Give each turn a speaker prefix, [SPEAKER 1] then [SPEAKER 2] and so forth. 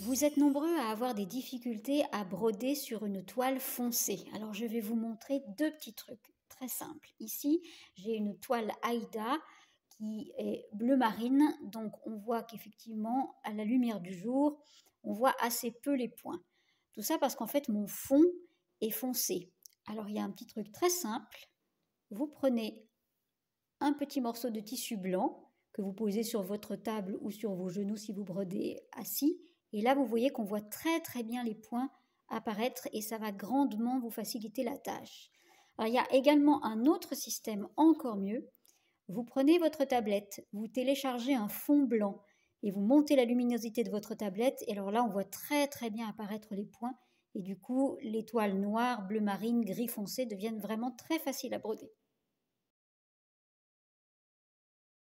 [SPEAKER 1] Vous êtes nombreux à avoir des difficultés à broder sur une toile foncée. Alors je vais vous montrer deux petits trucs très simples. Ici, j'ai une toile Aïda qui est bleu marine, donc on voit qu'effectivement, à la lumière du jour, on voit assez peu les points. Tout ça parce qu'en fait, mon fond est foncé. Alors il y a un petit truc très simple. Vous prenez un petit morceau de tissu blanc que vous posez sur votre table ou sur vos genoux si vous brodez assis. Et là, vous voyez qu'on voit très très bien les points apparaître et ça va grandement vous faciliter la tâche. Alors, il y a également un autre système encore mieux. Vous prenez votre tablette, vous téléchargez un fond blanc et vous montez la luminosité de votre tablette. Et alors là, on voit très très bien apparaître les points. Et du coup, les toiles noires, bleu marine, gris foncé deviennent vraiment très faciles à broder.